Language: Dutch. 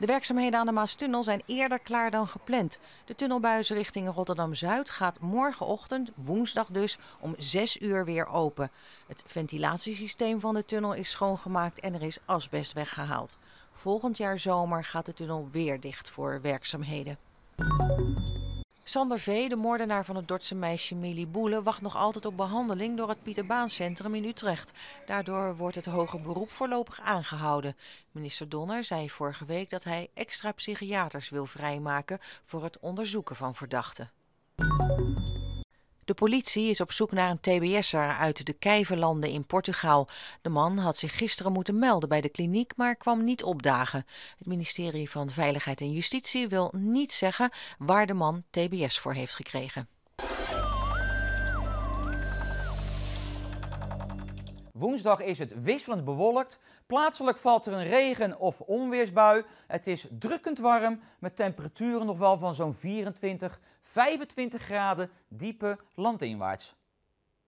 De werkzaamheden aan de Maastunnel zijn eerder klaar dan gepland. De tunnelbuis richting Rotterdam-Zuid gaat morgenochtend, woensdag dus, om 6 uur weer open. Het ventilatiesysteem van de tunnel is schoongemaakt en er is asbest weggehaald. Volgend jaar zomer gaat de tunnel weer dicht voor werkzaamheden. Sander V., de moordenaar van het Dordtse meisje Millie Boele, wacht nog altijd op behandeling door het Pieter Baan Centrum in Utrecht. Daardoor wordt het hoger beroep voorlopig aangehouden. Minister Donner zei vorige week dat hij extra psychiaters wil vrijmaken voor het onderzoeken van verdachten. De politie is op zoek naar een TBS'er uit de Kijverlanden in Portugal. De man had zich gisteren moeten melden bij de kliniek, maar kwam niet opdagen. Het ministerie van Veiligheid en Justitie wil niet zeggen waar de man TBS voor heeft gekregen. Woensdag is het wisselend bewolkt. Plaatselijk valt er een regen- of onweersbui. Het is drukkend warm met temperaturen nog wel van zo'n 24, 25 graden diepe landinwaarts.